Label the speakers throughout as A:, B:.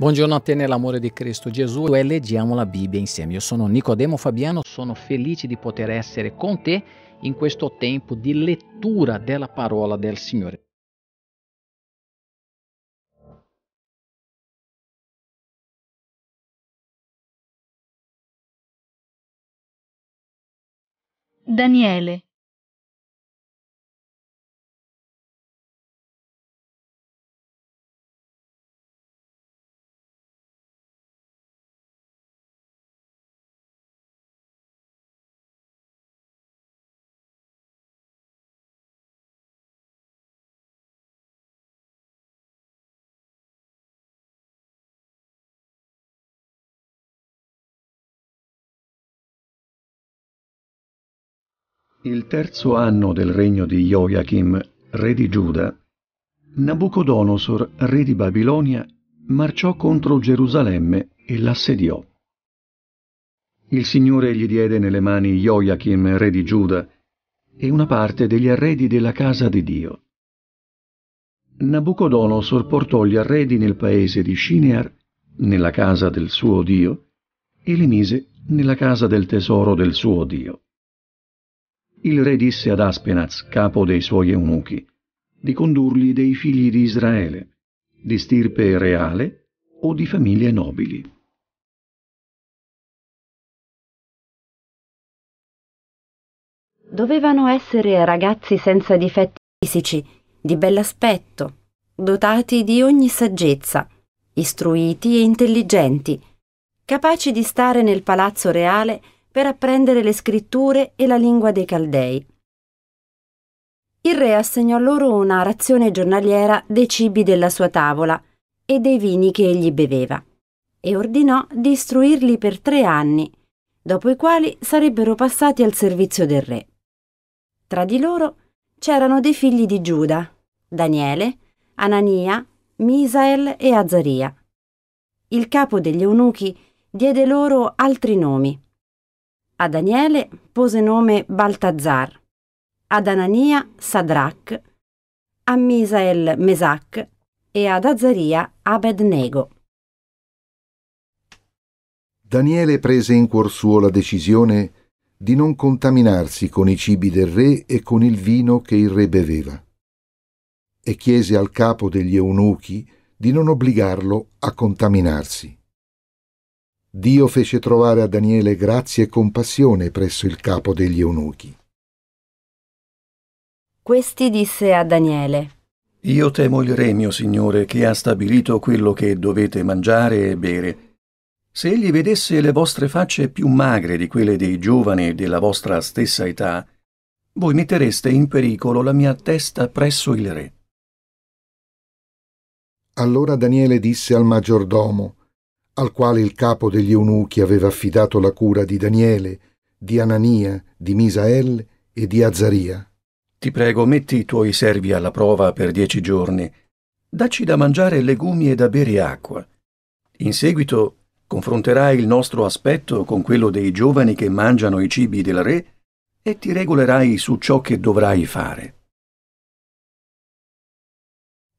A: Buongiorno a te nell'amore di Cristo Gesù e leggiamo la Bibbia insieme. Io sono Nicodemo Fabiano, sono felice di poter essere con te in questo tempo di lettura della parola del Signore. Daniele Il terzo anno del regno di Joachim, re di Giuda, Nabucodonosor, re di Babilonia, marciò contro Gerusalemme e l'assediò. Il Signore gli diede nelle mani Joachim, re di Giuda, e una parte degli arredi della casa di Dio. Nabucodonosor portò gli arredi nel paese di Shinear, nella casa del suo Dio, e li mise nella casa del tesoro del suo Dio il re disse ad Aspenaz, capo dei suoi eunuchi, di condurgli dei figli di Israele, di stirpe reale o di famiglie nobili.
B: Dovevano essere ragazzi senza difetti fisici, di bell'aspetto, dotati di ogni saggezza, istruiti e intelligenti, capaci di stare nel palazzo reale per apprendere le scritture e la lingua dei Caldei. Il re assegnò loro una razione giornaliera dei cibi della sua tavola e dei vini che egli beveva, e ordinò di istruirli per tre anni, dopo i quali sarebbero passati al servizio del re. Tra di loro c'erano dei figli di Giuda, Daniele, Anania, Misael e Azzaria. Il capo degli eunuchi diede loro altri nomi a Daniele pose nome Baltazzar, ad Anania Sadrach, a Misael Mesach e ad Azaria Abednego.
C: Daniele prese in cuor suo la decisione di non contaminarsi con i cibi del re e con il vino che il re beveva, e chiese al capo degli eunuchi di non obbligarlo a contaminarsi. Dio fece trovare a Daniele grazia e compassione presso il capo degli eunuchi.
B: Questi disse a Daniele,
A: Io temo il re mio signore che ha stabilito quello che dovete mangiare e bere. Se egli vedesse le vostre facce più magre di quelle dei giovani della vostra stessa età, voi mettereste in pericolo la mia testa presso il re.
C: Allora Daniele disse al maggiordomo, al quale il capo degli eunuchi aveva affidato la cura di Daniele, di Anania, di Misael e di Azzaria.
A: Ti prego, metti i tuoi servi alla prova per dieci giorni.
C: Dacci da mangiare legumi e da bere
A: acqua. In seguito confronterai il nostro aspetto con quello dei giovani che mangiano i cibi del re e ti regolerai su ciò che dovrai fare.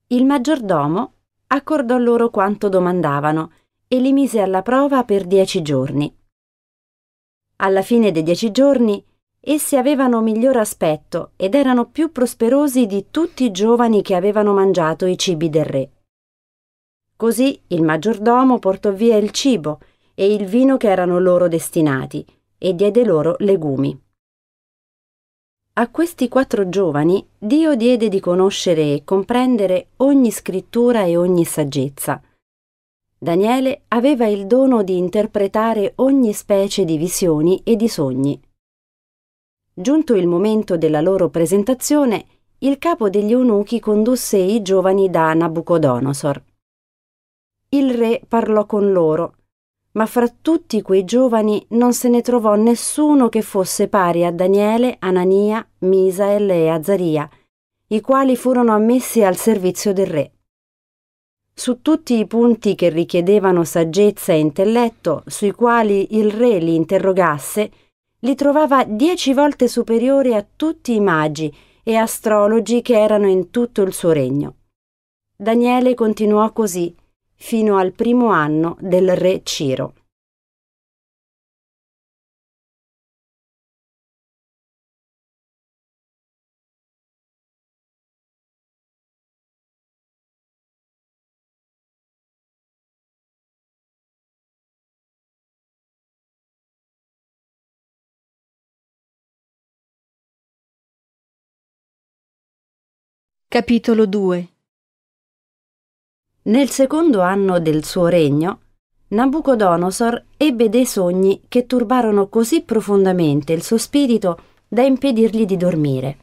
B: Il maggiordomo accordò loro quanto domandavano e li mise alla prova per dieci giorni. Alla fine dei dieci giorni, essi avevano miglior aspetto ed erano più prosperosi di tutti i giovani che avevano mangiato i cibi del re. Così il maggiordomo portò via il cibo e il vino che erano loro destinati e diede loro legumi. A questi quattro giovani Dio diede di conoscere e comprendere ogni scrittura e ogni saggezza, Daniele aveva il dono di interpretare ogni specie di visioni e di sogni. Giunto il momento della loro presentazione, il capo degli eunuchi condusse i giovani da Nabucodonosor. Il re parlò con loro, ma fra tutti quei giovani non se ne trovò nessuno che fosse pari a Daniele, Anania, Misael e Azaria, i quali furono ammessi al servizio del re su tutti i punti che richiedevano saggezza e intelletto, sui quali il re li interrogasse, li trovava dieci volte superiori a tutti i magi e astrologi che erano in tutto il suo regno. Daniele continuò così fino al primo anno del re Ciro. Capitolo 2 Nel secondo anno del suo regno, Nabucodonosor ebbe dei sogni che turbarono così profondamente il suo spirito da impedirgli di dormire.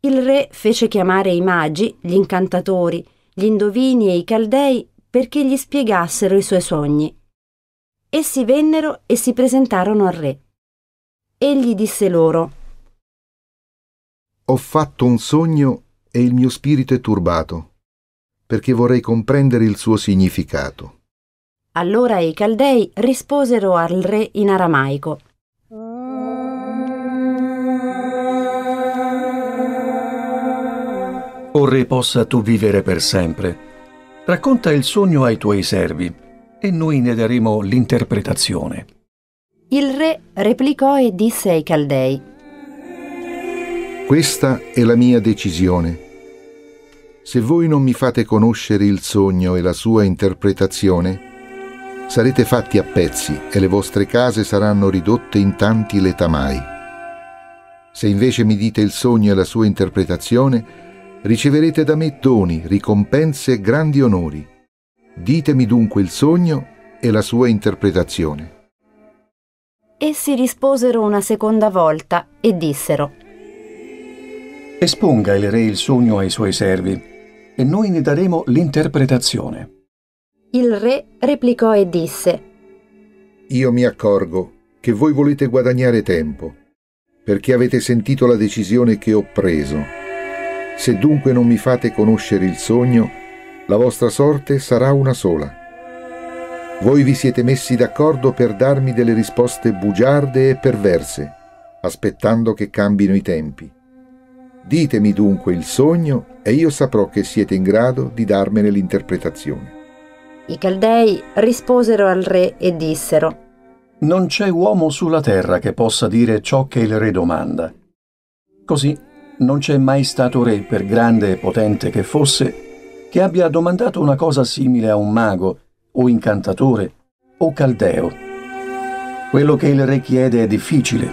B: Il re fece chiamare i magi, gli incantatori, gli indovini e i caldei perché gli spiegassero i suoi sogni. Essi vennero e si presentarono al re. Egli disse loro
C: Ho fatto un sogno e il mio spirito è turbato, perché vorrei comprendere il suo significato.
B: Allora i Caldei risposero al re in aramaico.
A: O re possa tu vivere per sempre, racconta il sogno ai tuoi servi e noi ne daremo l'interpretazione.
B: Il re replicò e disse ai Caldei.
C: Questa è la mia decisione. Se voi non mi fate conoscere il sogno e la sua interpretazione, sarete fatti a pezzi e le vostre case saranno ridotte in tanti letamai. Se invece mi dite il sogno e la sua interpretazione, riceverete da me doni, ricompense e grandi onori. Ditemi dunque il sogno e la sua interpretazione.
B: Essi risposero una seconda volta e dissero
A: Esponga il re il sogno ai suoi servi e noi ne daremo l'interpretazione.
B: Il re replicò e disse,
C: Io mi accorgo che voi volete guadagnare tempo, perché avete sentito la decisione che ho preso. Se dunque non mi fate conoscere il sogno, la vostra sorte sarà una sola. Voi vi siete messi d'accordo per darmi delle risposte bugiarde e perverse, aspettando che cambino i tempi. Ditemi dunque il sogno e io saprò che siete in grado di darmene l'interpretazione.
B: I Caldei risposero al re e dissero Non c'è uomo
A: sulla terra che possa dire ciò che il re domanda. Così non c'è mai stato re, per grande e potente che fosse, che abbia domandato una cosa simile a un mago, o incantatore, o caldeo. Quello che il re chiede è difficile,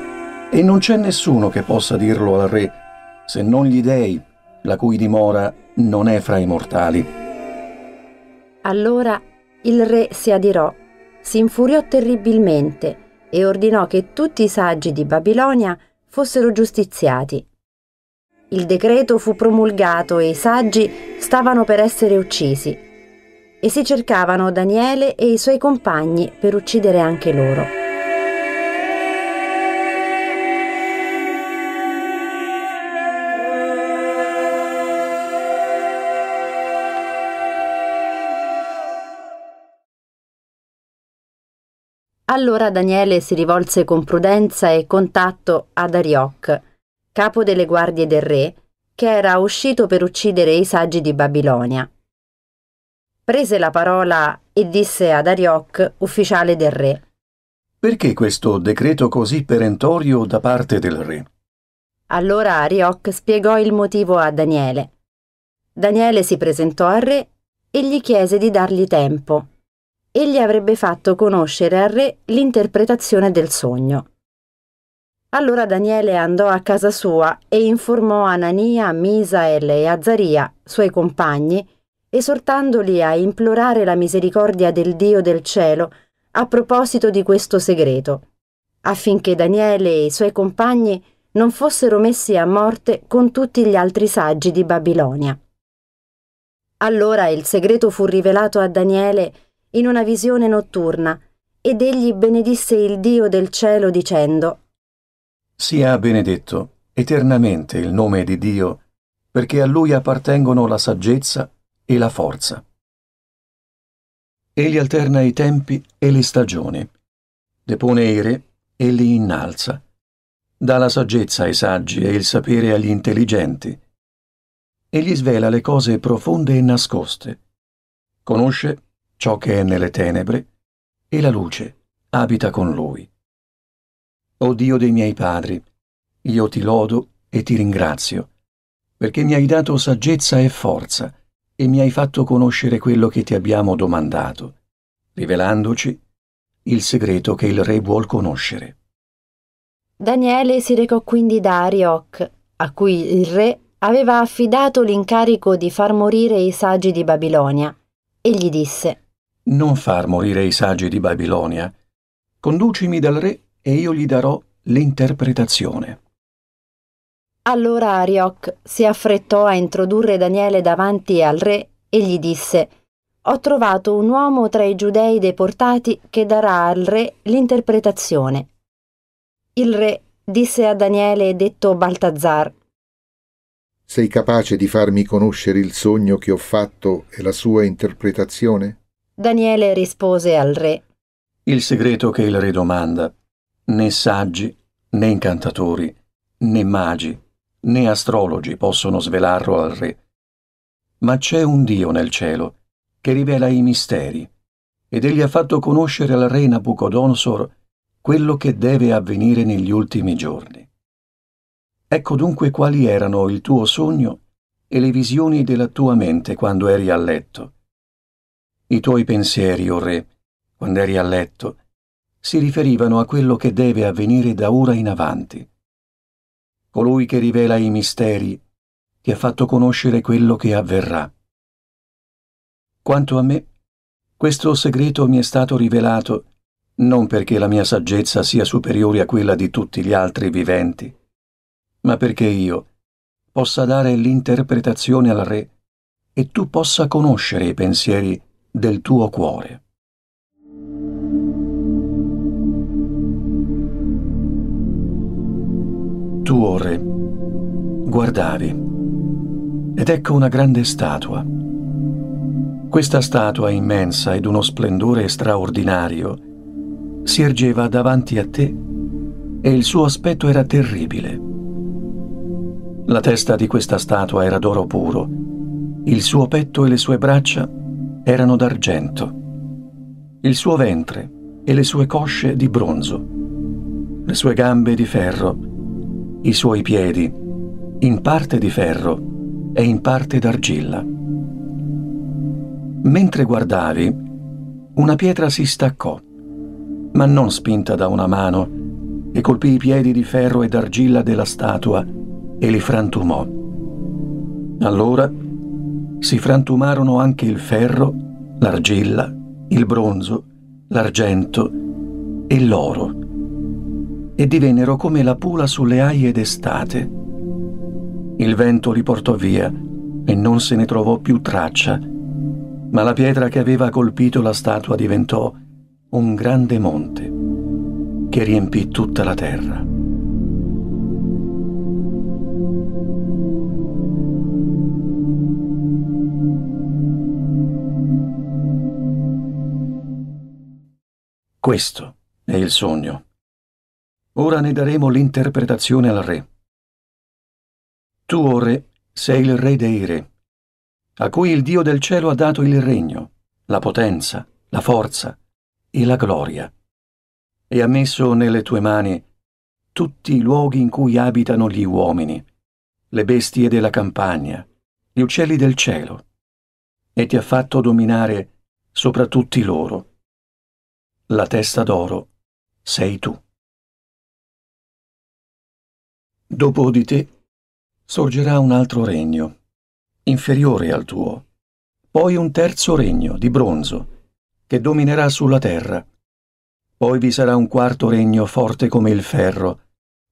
A: e non c'è nessuno che possa dirlo al re se non gli dèi, la cui dimora non è fra i mortali.
B: Allora il re si adirò, si infuriò terribilmente e ordinò che tutti i saggi di Babilonia fossero giustiziati. Il decreto fu promulgato e i saggi stavano per essere uccisi e si cercavano Daniele e i suoi compagni per uccidere anche loro. Allora Daniele si rivolse con prudenza e contatto ad Arioc, capo delle guardie del re, che era uscito per uccidere i saggi di Babilonia. Prese la parola e disse ad Arioc, ufficiale del re:
A: Perché questo decreto così perentorio da parte del re?
B: Allora Arioc spiegò il motivo a Daniele. Daniele si presentò al re e gli chiese di dargli tempo egli avrebbe fatto conoscere al re l'interpretazione del sogno. Allora Daniele andò a casa sua e informò Anania, Misael e Azzaria, suoi compagni, esortandoli a implorare la misericordia del Dio del cielo a proposito di questo segreto, affinché Daniele e i suoi compagni non fossero messi a morte con tutti gli altri saggi di Babilonia. Allora il segreto fu rivelato a Daniele in una visione notturna, ed egli benedisse il Dio del cielo dicendo
A: Sia benedetto eternamente il nome di Dio, perché a lui appartengono la saggezza e la forza. Egli alterna i tempi e le stagioni, depone i re e li innalza, dà la saggezza ai saggi e il sapere agli intelligenti, egli svela le cose profonde e nascoste, conosce ciò che è nelle tenebre, e la luce abita con lui. O Dio dei miei padri, io ti lodo e ti ringrazio, perché mi hai dato saggezza e forza e mi hai fatto conoscere quello che ti abbiamo domandato, rivelandoci il segreto che il re vuol conoscere.
B: Daniele si recò quindi da Arioc, a cui il re aveva affidato l'incarico di far morire i saggi di Babilonia, e gli disse
A: non far morire i saggi di Babilonia. Conducimi dal re e io gli darò l'interpretazione.
B: Allora Arioc si affrettò a introdurre Daniele davanti al re e gli disse Ho trovato un uomo tra i giudei deportati che darà al re l'interpretazione. Il re disse a Daniele detto Baltazzar
C: Sei capace di farmi conoscere il sogno che ho fatto e la sua interpretazione?
B: Daniele rispose al re.
C: Il segreto che il re domanda, né
A: saggi, né incantatori, né magi, né astrologi possono svelarlo al re. Ma c'è un Dio nel cielo che rivela i misteri, ed egli ha fatto conoscere al re Nabucodonosor quello che deve avvenire negli ultimi giorni. Ecco dunque quali erano il tuo sogno e le visioni della tua mente quando eri a letto. I tuoi pensieri, o oh re, quando eri a letto, si riferivano a quello che deve avvenire da ora in avanti. Colui che rivela i misteri ti ha fatto conoscere quello che avverrà. Quanto a me, questo segreto mi è stato rivelato non perché la mia saggezza sia superiore a quella di tutti gli altri viventi, ma perché io possa dare l'interpretazione al Re e tu possa conoscere i pensieri del tuo cuore. Tu, o re, guardavi ed ecco una grande statua. Questa statua immensa ed uno splendore straordinario si ergeva davanti a te e il suo aspetto era terribile. La testa di questa statua era d'oro puro, il suo petto e le sue braccia erano d'argento, il suo ventre e le sue cosce di bronzo, le sue gambe di ferro, i suoi piedi, in parte di ferro e in parte d'argilla. Mentre guardavi, una pietra si staccò, ma non spinta da una mano, e colpì i piedi di ferro e d'argilla della statua e li frantumò. Allora si frantumarono anche il ferro, l'argilla, il bronzo, l'argento e l'oro, e divennero come la pula sulle aie d'estate. Il vento li portò via e non se ne trovò più traccia, ma la pietra che aveva colpito la statua diventò un grande monte che riempì tutta la terra. Questo è il sogno. Ora ne daremo l'interpretazione al re. Tu, o oh re, sei il re dei re, a cui il Dio del cielo ha dato il regno, la potenza, la forza e la gloria, e ha messo nelle tue mani tutti i luoghi in cui abitano gli uomini, le bestie della campagna, gli uccelli del cielo, e ti ha fatto dominare sopra tutti loro la testa d'oro sei tu. Dopo di te sorgerà un altro regno, inferiore al tuo, poi un terzo regno di bronzo, che dominerà sulla terra. Poi vi sarà un quarto regno forte come il ferro,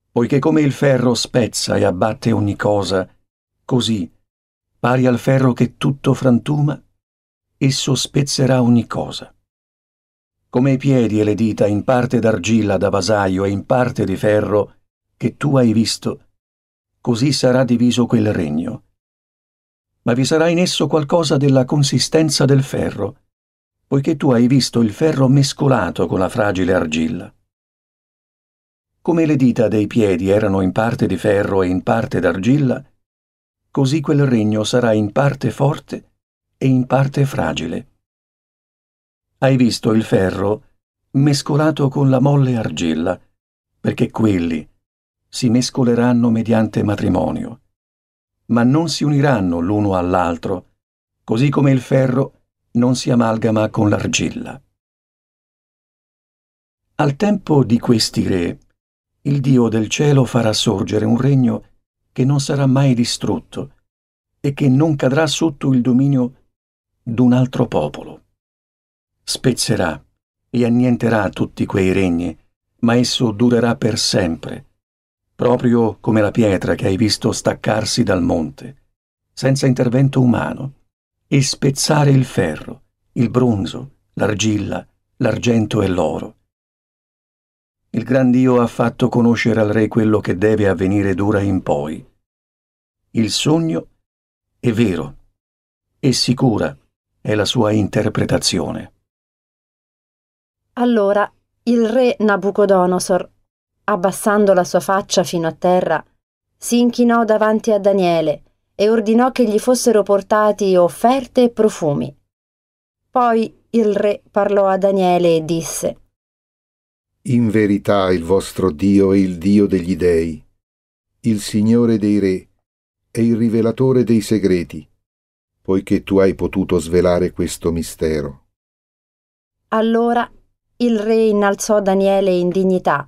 A: poiché come il ferro spezza e abbatte ogni cosa, così, pari al ferro che tutto frantuma, esso spezzerà ogni cosa come i piedi e le dita in parte d'argilla da vasaio e in parte di ferro, che tu hai visto, così sarà diviso quel regno. Ma vi sarà in esso qualcosa della consistenza del ferro, poiché tu hai visto il ferro mescolato con la fragile argilla. Come le dita dei piedi erano in parte di ferro e in parte d'argilla, così quel regno sarà in parte forte e in parte fragile hai visto il ferro mescolato con la molle argilla, perché quelli si mescoleranno mediante matrimonio, ma non si uniranno l'uno all'altro, così come il ferro non si amalgama con l'argilla. Al tempo di questi re, il Dio del cielo farà sorgere un regno che non sarà mai distrutto e che non cadrà sotto il dominio d'un altro popolo spezzerà e annienterà tutti quei regni, ma esso durerà per sempre, proprio come la pietra che hai visto staccarsi dal monte, senza intervento umano, e spezzare il ferro, il bronzo, l'argilla, l'argento e l'oro. Il gran Dio ha fatto conoscere al Re quello che deve avvenire d'ora in poi. Il sogno è vero e sicura è la sua interpretazione.
B: Allora il re Nabucodonosor, abbassando la sua faccia fino a terra, si inchinò davanti a Daniele e ordinò che gli fossero portati offerte e profumi. Poi il re parlò a Daniele e disse
C: In verità il vostro Dio è il Dio degli dèi, il Signore dei re e il rivelatore dei segreti, poiché tu hai potuto svelare questo mistero.
B: Allora il re innalzò Daniele in dignità,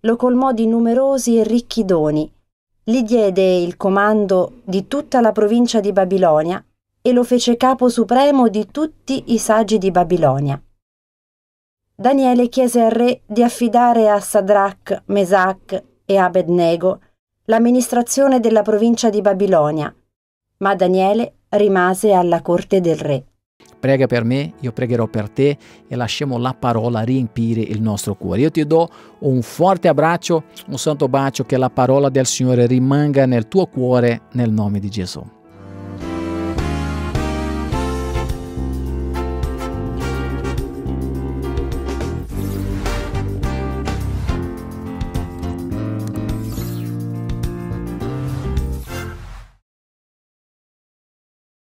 B: lo colmò di numerosi e ricchi doni, gli diede il comando di tutta la provincia di Babilonia e lo fece capo supremo di tutti i saggi di Babilonia. Daniele chiese al re di affidare a Sadrach, Mesach e Abednego l'amministrazione della provincia di Babilonia, ma Daniele rimase alla corte del re.
A: Prega per me, io pregherò per te e lasciamo la parola riempire il nostro cuore. Io ti do un forte abbraccio, un santo bacio, che la parola del Signore rimanga nel tuo cuore nel nome di
C: Gesù.